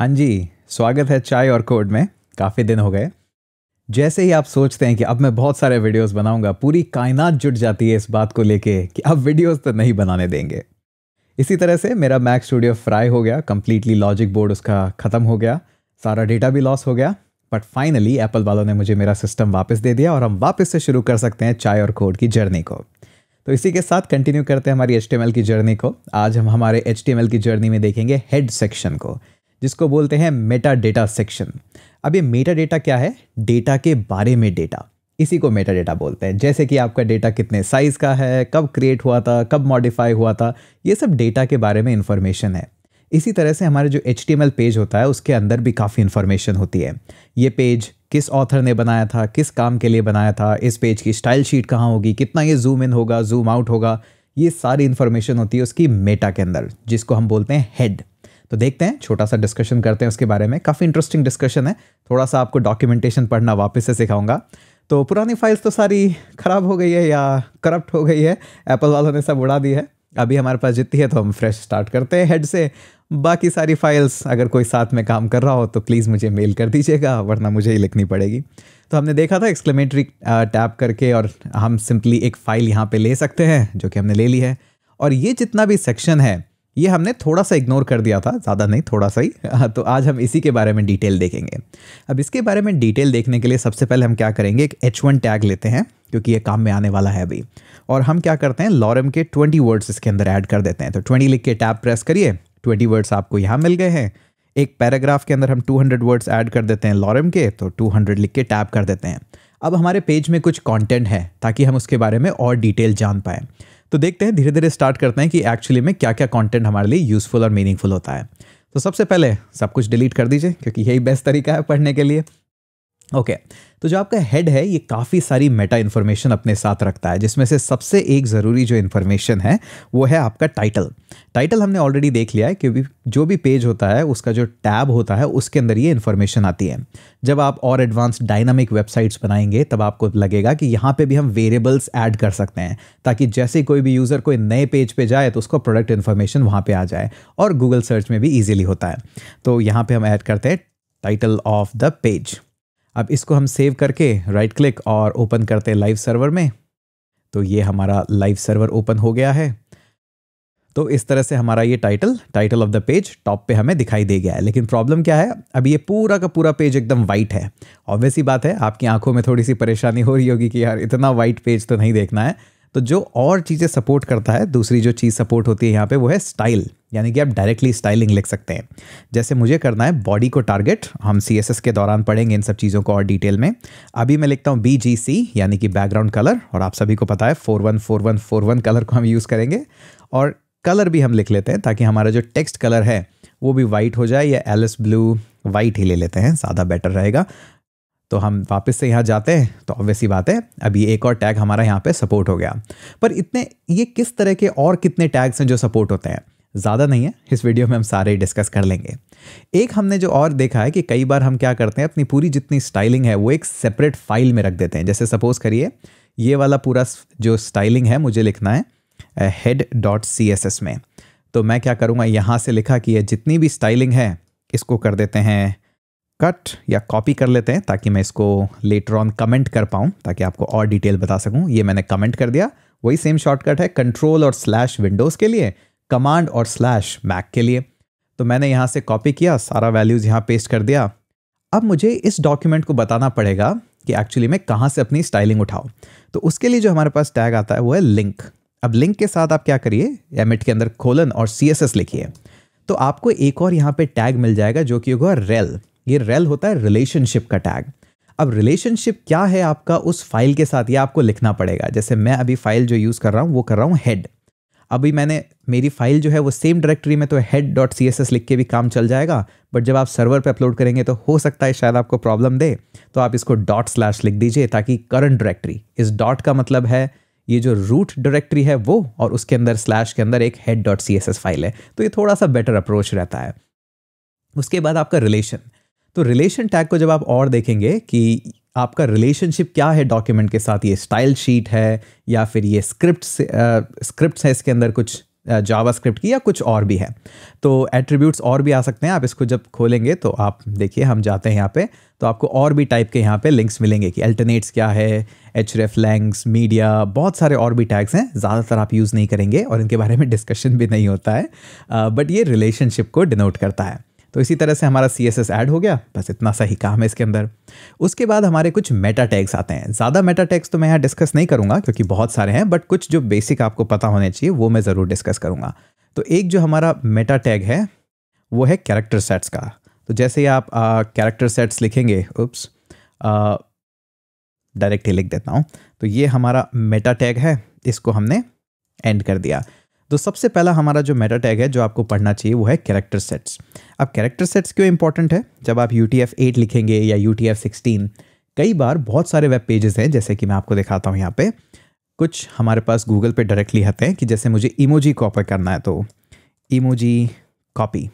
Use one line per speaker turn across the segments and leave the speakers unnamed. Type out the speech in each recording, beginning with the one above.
हाँ जी स्वागत है चाय और कोड में काफ़ी दिन हो गए जैसे ही आप सोचते हैं कि अब मैं बहुत सारे वीडियोस बनाऊंगा पूरी कायनात जुट जाती है इस बात को लेके कि अब वीडियोस तो नहीं बनाने देंगे इसी तरह से मेरा मैक स्टूडियो फ्राई हो गया कम्प्लीटली लॉजिक बोर्ड उसका ख़त्म हो गया सारा डेटा भी लॉस हो गया बट फाइनली एप्पल वालों ने मुझे मेरा सिस्टम वापस दे दिया और हम वापस से शुरू कर सकते हैं चाय और कोड की जर्नी को तो इसी के साथ कंटिन्यू करते हैं हमारी एच की जर्नी को आज हम हमारे एच की जर्नी में देखेंगे हेड सेक्शन को जिसको बोलते हैं मेटा डेटा सेक्शन अब ये मेटा डेटा क्या है डेटा के बारे में डेटा इसी को मेटा डेटा बोलते हैं जैसे कि आपका डेटा कितने साइज़ का है कब क्रिएट हुआ था कब मॉडिफाई हुआ था ये सब डेटा के बारे में इंफॉर्मेशन है इसी तरह से हमारे जो एच पेज होता है उसके अंदर भी काफ़ी इन्फॉर्मेशन होती है ये पेज किस ऑथर ने बनाया था किस काम के लिए बनाया था इस पेज की स्टाइल शीट कहाँ होगी कितना ये जूम इन होगा जूम आउट होगा ये सारी इन्फॉर्मेशन होती है उसकी मेटा के अंदर जिसको हम बोलते हैं हेड तो देखते हैं छोटा सा डिस्कशन करते हैं उसके बारे में काफ़ी इंटरेस्टिंग डिस्कशन है थोड़ा सा आपको डॉक्यूमेंटेशन पढ़ना वापस से सिखाऊंगा तो पुरानी फाइल्स तो सारी ख़राब हो गई है या करप्ट हो गई है एप्पल वालों ने सब उड़ा दी है अभी हमारे पास जितनी है तो हम फ्रेश स्टार्ट करते हैं हेड से बाकी सारी फाइल्स अगर कोई साथ में काम कर रहा हो तो प्लीज़ मुझे मेल कर दीजिएगा वरना मुझे ही लिखनी पड़ेगी तो हमने देखा था एक्सक्लेमेटरी टैप करके और हम सिंपली एक फ़ाइल यहाँ पे ले सकते हैं जो कि हमने ले ली है और ये जितना भी सेक्शन है ये हमने थोड़ा सा इग्नोर कर दिया था ज़्यादा नहीं थोड़ा सा ही हाँ, तो आज हम इसी के बारे में डिटेल देखेंगे अब इसके बारे में डिटेल देखने के लिए सबसे पहले हम क्या करेंगे एक एच वन टैग लेते हैं क्योंकि ये काम में आने वाला है अभी और हम क्या करते हैं लॉरम के ट्वेंटी वर्ड्स इसके अंदर ऐड कर देते हैं तो ट्वेंटी लिख के टैब प्रेस करिए ट्वेंटी वर्ड्स आपको यहाँ मिल गए हैं एक पैराग्राफ के अंदर हम 200 वर्ड्स ऐड कर देते हैं लॉरम के तो 200 लिख के टैप कर देते हैं अब हमारे पेज में कुछ कंटेंट है ताकि हम उसके बारे में और डिटेल जान पाएँ तो देखते हैं धीरे धीरे स्टार्ट करते हैं कि एक्चुअली में क्या क्या कॉन्टेंट हमारे लिए यूजफुल और मीनिंगफुल होता है तो सबसे पहले सब कुछ डिलीट कर दीजिए क्योंकि यही बेस्ट तरीका है पढ़ने के लिए ओके okay. तो जो आपका हेड है ये काफ़ी सारी मेटा इन्फॉर्मेशन अपने साथ रखता है जिसमें से सबसे एक ज़रूरी जो इन्फॉर्मेशन है वो है आपका टाइटल टाइटल हमने ऑलरेडी देख लिया है क्योंकि जो भी पेज होता है उसका जो टैब होता है उसके अंदर ये इन्फॉर्मेशन आती है जब आप और एडवांस डायनामिक वेबसाइट्स बनाएंगे तब आपको लगेगा कि यहाँ पर भी हम वेरिएबल्स ऐड कर सकते हैं ताकि जैसे कोई भी यूज़र कोई नए पेज पे जाए तो उसको प्रोडक्ट इन्फॉर्मेशन वहाँ पर आ जाए और गूगल सर्च में भी ईजिली होता है तो यहाँ पर हम ऐड करते हैं टाइटल ऑफ द पेज अब इसको हम सेव करके राइट क्लिक और ओपन करते हैं लाइव सर्वर में तो ये हमारा लाइव सर्वर ओपन हो गया है तो इस तरह से हमारा ये title title of the page top पे हमें दिखाई दे गया है लेकिन प्रॉब्लम क्या है अब ये पूरा का पूरा पेज एकदम वाइट है ऑब्वियस ही बात है आपकी आंखों में थोड़ी सी परेशानी हो रही होगी कि यार इतना वाइट पेज तो नहीं देखना है तो जो और चीज़ें सपोर्ट करता है दूसरी जो चीज़ सपोर्ट होती है यहाँ पे वो है स्टाइल यानी कि आप डायरेक्टली स्टाइलिंग लिख सकते हैं जैसे मुझे करना है बॉडी को टारगेट हम सी के दौरान पढ़ेंगे इन सब चीज़ों को और डिटेल में अभी मैं लिखता हूँ बी यानी कि बैकग्राउंड कलर और आप सभी को पता है four one four one four one colour को हम यूज़ करेंगे और कलर भी हम लिख लेते हैं ताकि हमारा जो टेक्स्ट कलर है वो भी वाइट हो जाए या एलिस ब्लू वाइट ही ले लेते हैं ज़्यादा बेटर रहेगा तो हम वापस से यहाँ जाते हैं तो ऑब्वियसली बात है अभी एक और टैग हमारा यहाँ पे सपोर्ट हो गया पर इतने ये किस तरह के और कितने टैग्स हैं जो सपोर्ट होते हैं ज़्यादा नहीं है इस वीडियो में हम सारे डिस्कस कर लेंगे एक हमने जो और देखा है कि कई बार हम क्या करते हैं अपनी पूरी जितनी स्टाइलिंग है वो एक सेपरेट फाइल में रख देते हैं जैसे सपोज़ करिए ये वाला पूरा जो स्टाइलिंग है मुझे लिखना है head dot C S S में तो मैं क्या करूँगा यहाँ से लिखा कि ये जितनी भी स्टाइलिंग है इसको कर देते हैं कट या कॉपी कर लेते हैं ताकि मैं इसको लेटर ऑन कमेंट कर पाऊँ ताकि आपको और डिटेल बता सकूँ ये मैंने कमेंट कर दिया वही सेम शॉर्टकट है कंट्रोल और स्लैश विंडोज़ के लिए कमांड और स्लैश मैक के लिए तो मैंने यहाँ से कॉपी किया सारा वैल्यूज़ यहाँ पेस्ट कर दिया अब मुझे इस डॉक्यूमेंट को बताना पड़ेगा कि एक्चुअली मैं कहाँ से अपनी स्टाइलिंग उठाऊँ तो उसके लिए जो हमारे पास टैग आता है वो है लिंक अब लिंक के साथ आप क्या करिए एमिट के अंदर खोलन और सी लिखिए तो आपको एक और यहाँ पे टैग मिल जाएगा जो कि होगा रेल ये रेल होता है रिलेशनशिप का टैग अब रिलेशनशिप क्या है आपका उस फाइल के साथ ये आपको लिखना पड़ेगा जैसे मैं अभी फाइल जो यूज़ कर रहा हूँ वो कर रहा हूँ हेड अभी मैंने मेरी फाइल जो है वो सेम डायरेक्टरी में तो head dot C S S लिख के भी काम चल जाएगा बट जब आप सर्वर पे अपलोड करेंगे तो हो सकता है शायद आपको प्रॉब्लम दे तो आप इसको डॉट स्लैश लिख दीजिए ताकि करंट डायरेक्टरी इस डॉट का मतलब है ये जो रूट डायरेक्टरी है वो और उसके अंदर स्लैश के अंदर एक head dot C S S file है तो ये थोड़ा सा बेटर अप्रोच रहता है उसके बाद आपका रिलेशन तो रिलेशन टैग को जब आप और देखेंगे कि आपका रिलेशनशिप क्या है डॉक्यूमेंट के साथ ये स्टाइल शीट है या फिर ये स्क्रिप्ट स्क्रिप्ट है इसके अंदर कुछ जावा स्क्रिप्ट की या कुछ और भी है तो एट्रीब्यूट्स और भी आ सकते हैं आप इसको जब खोलेंगे तो आप देखिए हम जाते हैं यहाँ पे तो आपको और भी टाइप के यहाँ पे लिंक्स मिलेंगे कि अल्टरनेट्स क्या है एच रेफ लैंग्स मीडिया बहुत सारे और भी टैग्स हैं ज़्यादातर आप यूज़ नहीं करेंगे और इनके बारे में डिस्कशन भी नहीं होता है बट ये रिलेशनशिप को डिनोट करता है तो इसी तरह से हमारा सी एस ऐड हो गया बस इतना सा ही काम है इसके अंदर उसके बाद हमारे कुछ मेटा टैग्स आते हैं ज़्यादा मेटा टैग्स तो मैं यहाँ डिस्कस नहीं करूँगा क्योंकि बहुत सारे हैं बट कुछ जो बेसिक आपको पता होने चाहिए वो मैं ज़रूर डिस्कस करूँगा तो एक जो हमारा मेटा टैग है वो है कैरेक्टर सेट्स का तो जैसे ही आप कैरेक्टर सेट्स लिखेंगे उप्स डायरेक्ट ही लिख देता हूँ तो ये हमारा मेटा टैग है इसको हमने एंड कर दिया तो सबसे पहला हमारा जो मेटा टैग है जो आपको पढ़ना चाहिए वो है कैरेक्टर सेट्स अब कैरेक्टर सेट्स क्यों इंपॉर्टेंट है जब आप यू टी एफ एट लिखेंगे या यू टी एफ सिक्सटीन कई बार बहुत सारे वेब पेजेस हैं जैसे कि मैं आपको दिखाता हूँ यहाँ पे कुछ हमारे पास गूगल पे डायरेक्टली आते हैं कि जैसे मुझे इमोजी कॉपी करना है तो इमोजी कॉपी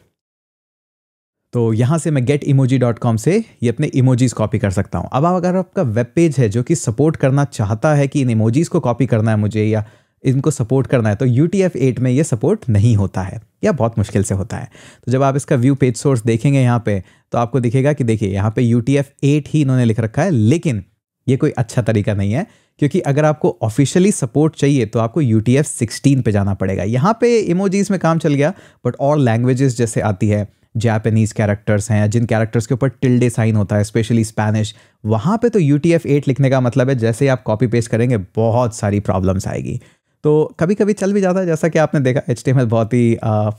तो यहाँ से मैं गेट इमोजी डॉट कॉम से ये अपने इमोजीज कॉपी कर सकता हूँ अब अगर आपका वेब पेज है जो कि सपोर्ट करना चाहता है कि इन इमोजीज़ को कॉपी करना है मुझे या इनको सपोर्ट करना है तो यू टी एफ एट में ये सपोर्ट नहीं होता है या बहुत मुश्किल से होता है तो जब आप इसका व्यू पेज सोर्स देखेंगे यहाँ पे तो आपको दिखेगा कि देखिए यहाँ पे यू टी एफ एट ही इन्होंने लिख रखा है लेकिन ये कोई अच्छा तरीका नहीं है क्योंकि अगर आपको ऑफिशियली सपोर्ट चाहिए तो आपको यू टी एफ सिक्सटीन पर जाना पड़ेगा यहाँ पे इमोजीज में काम चल गया बट और लैंग्वेजेस जैसे आती है जैपनीज़ कैरेक्टर्स हैं जिन कैरेक्टर्स के ऊपर टिल्डे साइन होता है स्पेशली स्पैनिश वहाँ पे तो यू टी एफ एट लिखने का मतलब है जैसे ही आप कॉपी पेस्ट करेंगे बहुत सारी प्रॉब्लम्स आएगी तो कभी कभी चल भी जाता है जैसा कि आपने देखा एच बहुत ही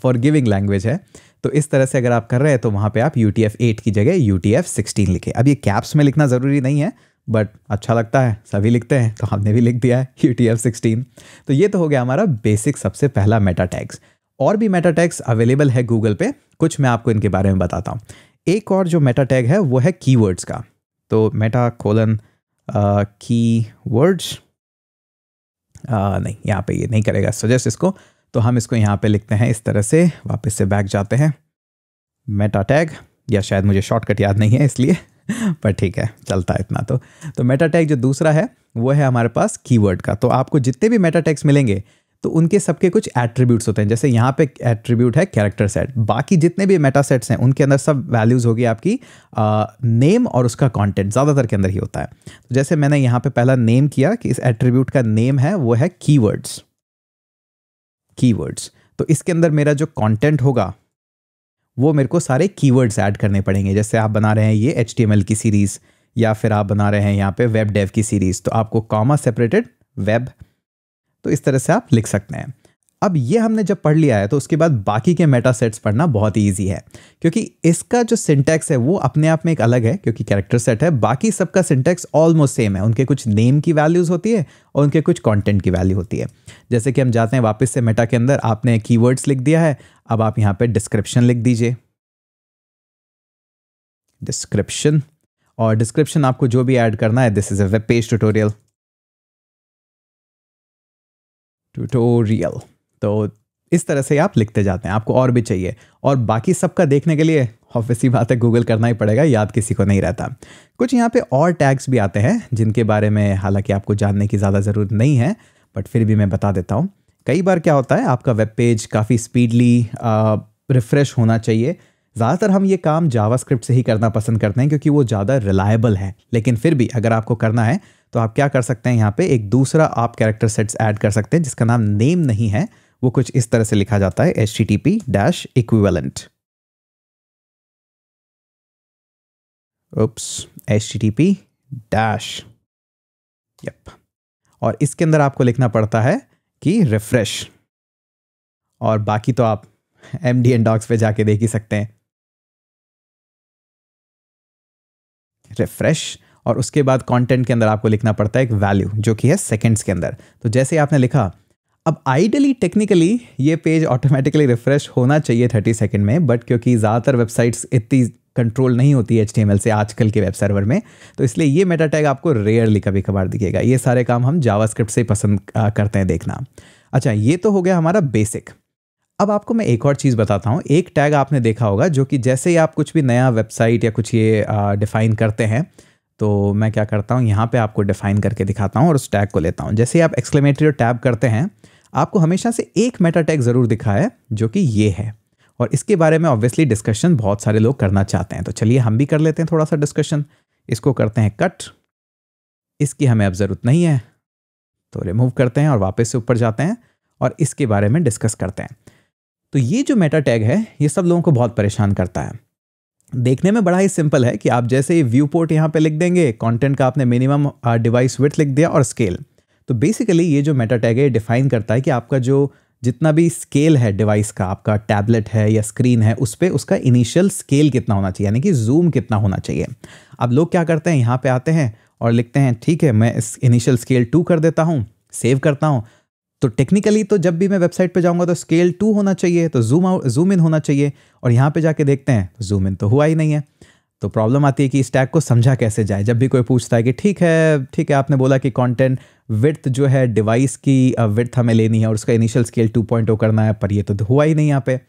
फॉर गिविंग लैंग्वेज है तो इस तरह से अगर आप कर रहे हैं तो वहाँ पे आप यू टी एफ एट की जगह यू टी एफ सिक्सटीन लिखे अब ये कैप्स में लिखना ज़रूरी नहीं है बट अच्छा लगता है सभी लिखते हैं तो हमने भी लिख दिया है यू टी एफ सिक्सटीन तो ये तो हो गया हमारा बेसिक सबसे पहला मेटा टैग्स और भी मेटा टैग्स अवेलेबल है गूगल पे कुछ मैं आपको इनके बारे में बताता हूँ एक और जो मेटा टैग है वो है कीवर्ड्स का तो मेटा कोलन की वर्ड्स आ, नहीं यहाँ पे ये नहीं करेगा सजेस्ट इसको तो हम इसको यहाँ पे लिखते हैं इस तरह से वापस से बैक जाते हैं मेटा टैग या शायद मुझे शॉर्टकट याद नहीं है इसलिए पर ठीक है चलता है इतना तो तो मेटा टैग जो दूसरा है वो है हमारे पास कीवर्ड का तो आपको जितने भी मेटा टैग्स मिलेंगे तो उनके सबके कुछ एट्रीब्यूट्स होते हैं जैसे यहाँ पे एट्रीब्यूट है कैरेक्टर सेट बाकी जितने भी मेटा सेट्स हैं उनके अंदर सब वैल्यूज़ होगी आपकी नेम और उसका कंटेंट ज़्यादातर के अंदर ही होता है तो जैसे मैंने यहाँ पे पहला नेम किया कि इस एट्रीब्यूट का नेम है वो है की की वर्ड्स तो इसके अंदर मेरा जो कॉन्टेंट होगा वो मेरे को सारे कीवर्ड्स एड करने पड़ेंगे जैसे आप बना रहे हैं ये एच की सीरीज़ या फिर आप बना रहे हैं यहाँ पे वेब डेव की सीरीज़ तो आपको कॉमा सेपरेटेड वेब तो इस तरह से आप लिख सकते हैं अब ये हमने जब पढ़ लिया है तो उसके बाद बाकी के मेटा सेट्स पढ़ना बहुत ही ईजी है क्योंकि इसका जो सिंटैक्स है वो अपने आप में एक अलग है क्योंकि कैरेक्टर सेट है बाकी सबका सिंटैक्स ऑलमोस्ट सेम है उनके कुछ नेम की वैल्यूज़ होती है और उनके कुछ कंटेंट की वैल्यू होती है जैसे कि हम जाते हैं वापस से मेटा के अंदर आपने की लिख दिया है अब आप यहाँ पर डिस्क्रिप्शन लिख दीजिए डिस्क्रिप्शन और डिस्क्रिप्शन आपको जो भी ऐड करना है this is a web page tutorial tutorial तो इस तरह से आप लिखते जाते हैं आपको और भी चाहिए और बाकी सबका देखने के लिए ऑफिस ही बात है गूगल करना ही पड़ेगा याद किसी को नहीं रहता कुछ यहाँ पे और टैग्स भी आते हैं जिनके बारे में हालांकि आपको जानने की ज़्यादा ज़रूरत नहीं है बट फिर भी मैं बता देता हूँ कई बार क्या होता है आपका वेब पेज काफ़ी स्पीडली रिफ़्रेश होना चाहिए ज़्यादातर हम ये काम जावास्क्रिप्ट से ही करना पसंद करते हैं क्योंकि वो ज़्यादा रिलायबल है लेकिन फिर भी अगर आपको करना है तो आप क्या कर सकते हैं यहाँ पे एक दूसरा आप कैरेक्टर सेट्स ऐड कर सकते हैं जिसका नाम नेम नहीं है वो कुछ इस तरह से लिखा जाता है H T T P dash equivalent oops H T T P dash और इसके अंदर आपको लिखना पड़ता है कि रिफ्रेश और बाकी तो आप एम डी एन डॉक्स पे जाके देख ही सकते हैं रिफ्रेश अच्छा, और उसके बाद कंटेंट के अंदर आपको लिखना पड़ता है एक वैल्यू जो कि है सेकंड्स के अंदर तो जैसे आपने लिखा अब आइडली टेक्निकली ये पेज ऑटोमेटिकली रिफ्रेश होना चाहिए थर्टी सेकेंड में बट क्योंकि ज़्यादातर वेबसाइट्स इतनी कंट्रोल नहीं होती है एच से आजकल के वेब सर्वर में तो इसलिए ये मेटा टैग आपको रेयरली कभी कभार दिखेगा ये सारे काम हम जावास्क्रिप्ट से पसंद करते हैं देखना अच्छा ये तो हो गया हमारा बेसिक अब आपको मैं एक और चीज़ बताता हूँ एक टैग आपने देखा होगा जो कि जैसे ही आप कुछ भी नया वेबसाइट या कुछ ये डिफ़ाइन करते हैं तो मैं क्या करता हूँ यहाँ पे आपको डिफ़ाइन करके दिखाता हूँ और उस टैग को लेता हूँ जैसे ही आप एक्सक्लेमेटरी और टैब करते हैं आपको हमेशा से एक मेटा टैग ज़रूर दिखा है जो कि ये है और इसके बारे में ऑब्वियसली डिस्कशन बहुत सारे लोग करना चाहते हैं तो चलिए हम भी कर लेते हैं थोड़ा सा डिस्कशन इसको करते हैं कट इसकी हमें अब ज़रूरत नहीं है तो रिमूव करते हैं और वापस से ऊपर जाते हैं और इसके बारे में डिस्कस करते हैं तो ये जो मेटा टैग है ये सब लोगों को बहुत परेशान करता है देखने में बड़ा ही सिंपल है कि आप जैसे ही व्यू पोर्ट यहाँ पे लिख देंगे कंटेंट का आपने मिनिमम डिवाइस विथ लिख दिया और स्केल तो बेसिकली ये जो मेटा टैग है डिफाइन करता है कि आपका जो जितना भी स्केल है डिवाइस का आपका टैबलेट है या स्क्रीन है उस पर उसका इनिशियल स्केल कितना होना चाहिए यानी कि जूम कितना होना चाहिए अब लोग क्या करते हैं यहाँ पे आते हैं और लिखते हैं ठीक है मैं इस इनिशियल स्केल टू कर देता हूँ सेव करता हूँ तो टेक्निकली तो जब भी मैं वेबसाइट पे जाऊंगा तो स्केल टू होना चाहिए तो जूम आउट जूम इन होना चाहिए और यहाँ पे जाके देखते हैं तो जूम इन तो हुआ ही नहीं है तो प्रॉब्लम आती है कि इस टैग को समझा कैसे जाए जब भी कोई पूछता है कि ठीक है ठीक है आपने बोला कि कंटेंट विर्थ जो है डिवाइस की विर्थ हमें लेनी है और उसका इनिशियल स्केल टू करना है पर ये तो हुआ ही नहीं यहाँ पे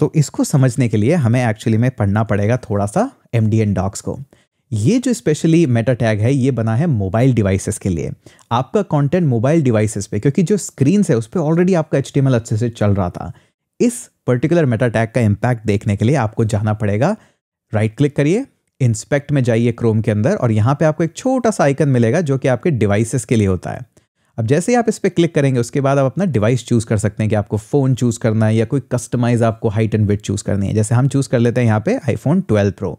तो इसको समझने के लिए हमें एक्चुअली में पढ़ना पड़ेगा थोड़ा सा एम डॉक्स को ये जो स्पेशली मेटा टैग है ये बना है मोबाइल डिवाइसेस के लिए आपका कंटेंट मोबाइल डिवाइसेस पे क्योंकि जो स्क्रीन है उस पर ऑलरेडी आपका एच अच्छे से चल रहा था इस पर्टिकुलर मेटा टैग का इम्पैक्ट देखने के लिए आपको जाना पड़ेगा राइट क्लिक करिए इंस्पेक्ट में जाइए क्रोम के अंदर और यहाँ पे आपको एक छोटा सा आइकन मिलेगा जो कि आपके डिवाइसेस के लिए होता है अब जैसे ही आप इस पर क्लिक करेंगे उसके बाद आप अपना डिवाइस चूज़ कर सकते हैं कि आपको फ़ोन चूज़ करना है या कोई कस्टमाइज आपको हाइट एंड वेट चूज़ करनी है जैसे हम चूज़ कर लेते हैं यहाँ पे आईफोन 12 प्रो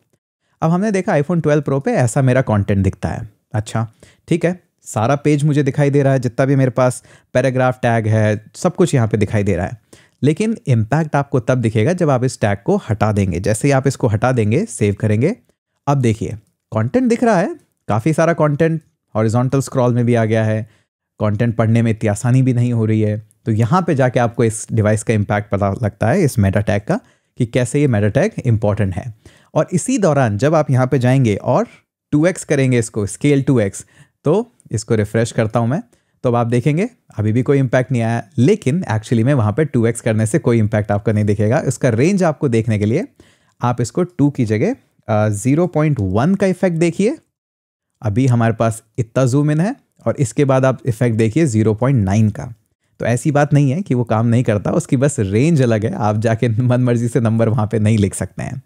अब हमने देखा आईफोन 12 प्रो पे ऐसा मेरा कंटेंट दिखता है अच्छा ठीक है सारा पेज मुझे दिखाई दे रहा है जितना भी मेरे पास पैराग्राफ टैग है सब कुछ यहाँ पे दिखाई दे रहा है लेकिन इम्पैक्ट आपको तब दिखेगा जब आप इस टैग को हटा देंगे जैसे ही आप इसको हटा देंगे सेव करेंगे अब देखिए कंटेंट दिख रहा है काफ़ी सारा कंटेंट हॉरिजॉन्टल स्क्रॉल में भी आ गया है कॉन्टेंट पढ़ने में इतनी आसानी भी नहीं हो रही है तो यहाँ पर जाके आपको इस डिवाइस का इम्पैक्ट पता लगता है इस मेटा टैग का कि कैसे ये मेटा टैग इंपॉर्टेंट है और इसी दौरान जब आप यहाँ पे जाएंगे और 2x करेंगे इसको स्केल 2x तो इसको रिफ़्रेश करता हूँ मैं तो अब आप देखेंगे अभी भी कोई इम्पैक्ट नहीं आया लेकिन एक्चुअली में वहाँ पे 2x करने से कोई इम्पैक्ट आपको नहीं दिखेगा इसका रेंज आपको देखने के लिए आप इसको 2 की जगह ज़ीरो पॉइंट वन का इफेक्ट देखिए अभी हमारे पास इतना जूम इन है और इसके बाद आप इफेक्ट देखिए ज़ीरो पॉइंट नाइन का तो ऐसी बात नहीं है कि वो काम नहीं करता उसकी बस रेंज अलग है आप जाके मन मर्जी से नंबर वहाँ पर नहीं लिख सकते हैं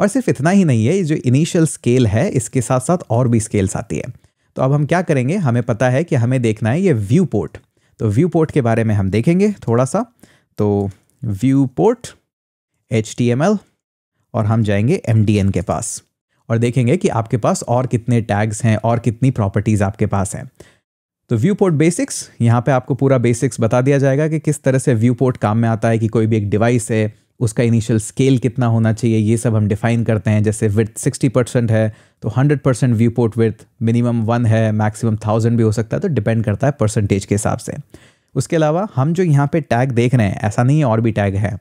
और सिर्फ इतना ही नहीं है जो इनिशियल स्केल है इसके साथ साथ और भी स्केल्स आती है तो अब हम क्या करेंगे हमें पता है कि हमें देखना है ये व्यू पोर्ट तो व्यू पोर्ट के बारे में हम देखेंगे थोड़ा सा तो व्यू पोर्ट एच और हम जाएंगे एम के पास और देखेंगे कि आपके पास और कितने टैग्स हैं और कितनी प्रॉपर्टीज़ आपके पास हैं तो व्यू पोर्ट बेसिक्स यहाँ पे आपको पूरा बेसिक्स बता दिया जाएगा कि किस तरह से व्यू पोर्ट काम में आता है कि कोई भी एक डिवाइस है उसका इनिशियल स्केल कितना होना चाहिए ये सब हम डिफाइन करते हैं जैसे विथ सिक्सटी परसेंट है तो hundred percent viewport with minimum one है मैक्सिमम थाउजेंड भी हो सकता है तो डिपेंड करता है परसेंटेज के हिसाब से उसके अलावा हम जो यहाँ पे टैग देख रहे हैं ऐसा नहीं है और भी टैग है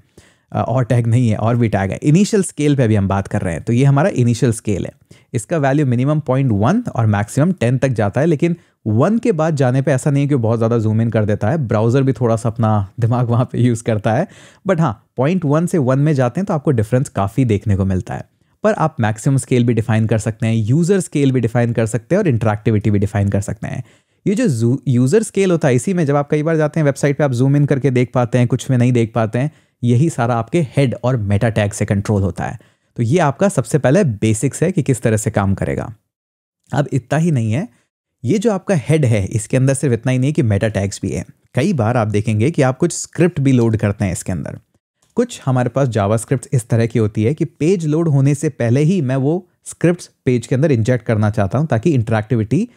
और टैग नहीं है और भी टैग है इनिशियल स्केल पे अभी हम बात कर रहे हैं तो ये हमारा इनिशियल स्केल है इसका वैल्यू मिनिमम पॉइंट वन और मैक्सिमम टेन तक जाता है लेकिन वन के बाद जाने पे ऐसा नहीं है कि बहुत ज़्यादा जूम इन कर देता है ब्राउज़र भी थोड़ा सा अपना दिमाग वहाँ पे यूज़ करता है बट हाँ पॉइंट वन से वन में जाते हैं तो आपको डिफरेंस काफ़ी देखने को मिलता है पर आप मैक्सिमम स्केल भी डिफाइन कर सकते हैं यूज़र स्केल भी डिफाइन कर सकते हैं और इंट्रैक्टिविटी भी डिफाइन कर सकते हैं ये जो यूज़र स्केल होता है इसी में जब आप कई बार जाते हैं वेबसाइट पर आप जूम इन करके देख पाते हैं कुछ में नहीं देख पाते हैं यही सारा आपके हेड और मेटा टैग से कंट्रोल होता है तो ये आपका सबसे पहले बेसिक्स है कि किस तरह से काम करेगा अब इतना ही नहीं है ये जो आपका हेड है इसके अंदर सिर्फ इतना ही नहीं कि मेटा टैग्स भी है कई बार आप देखेंगे कि आप कुछ स्क्रिप्ट भी लोड करते हैं इसके अंदर कुछ हमारे पास स्क्रिप्ट इस तरह की होती है कि पेज लोड होने से पहले ही मैं वो स्क्रिप्ट पेज के अंदर इंजेक्ट करना चाहता हूँ ताकि इंटरेक्टिविटी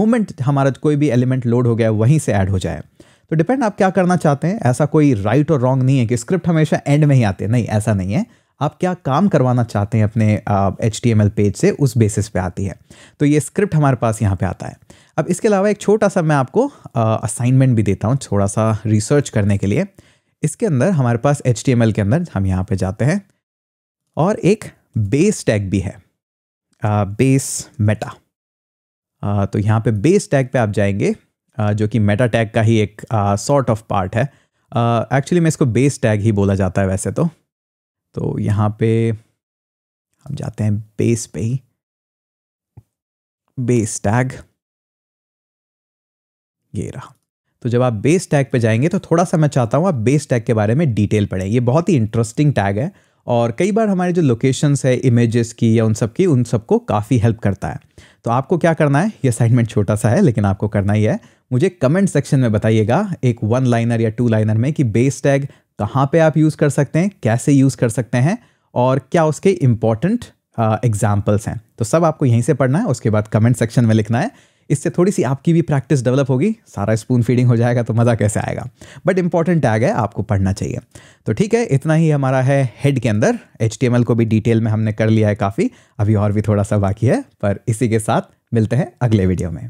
मोमेंट हमारा कोई भी एलिमेंट लोड हो गया वहीं से ऐड हो जाए तो डिपेंड आप क्या करना चाहते हैं ऐसा कोई राइट और रॉन्ग नहीं है कि स्क्रिप्ट हमेशा एंड में ही आते हैं नहीं ऐसा नहीं है आप क्या काम करवाना चाहते हैं अपने एच टी पेज से उस बेसिस पे आती है तो ये स्क्रिप्ट हमारे पास यहाँ पे आता है अब इसके अलावा एक छोटा सा मैं आपको असाइनमेंट भी देता हूँ थोड़ा सा रिसर्च करने के लिए इसके अंदर हमारे पास एच एम एल के अंदर हम यहाँ पर जाते हैं और एक बेस टैग भी है आ, बेस मेटा आ, तो यहाँ पे बेस टैग पे आप जाएंगे आ, जो कि मेटा टैग का ही एक सॉर्ट ऑफ पार्ट है एक्चुअली में इसको बेस टैग ही बोला जाता है वैसे तो तो यहाँ पे हम जाते हैं बेस पे ही बेस टैग ये रहा तो जब आप बेस टैग पे जाएंगे तो थोड़ा सा मैं चाहता हूँ आप बेस टैग के बारे में डिटेल पढ़ें ये बहुत ही इंटरेस्टिंग टैग है और कई बार हमारे जो लोकेशंस है इमेजेस की या उन सब की उन सबको काफ़ी हेल्प करता है तो आपको क्या करना है ये असाइनमेंट छोटा सा है लेकिन आपको करना ही है मुझे कमेंट सेक्शन में बताइएगा एक वन लाइनर या टू लाइनर में कि बेस टैग कहाँ पे आप यूज़ कर सकते हैं कैसे यूज़ कर सकते हैं और क्या उसके इम्पॉर्टेंट एग्जाम्पल्स हैं तो सब आपको यहीं से पढ़ना है उसके बाद कमेंट सेक्शन में लिखना है इससे थोड़ी सी आपकी भी प्रैक्टिस डेवलप होगी सारा स्पून फीडिंग हो जाएगा तो मज़ा कैसे आएगा बट इंपॉर्टेंट टैग है आपको पढ़ना चाहिए तो ठीक है इतना ही हमारा है हेड के अंदर एच को भी डिटेल में हमने कर लिया है काफ़ी अभी और भी थोड़ा सा बाकी है पर इसी के साथ मिलते हैं अगले वीडियो में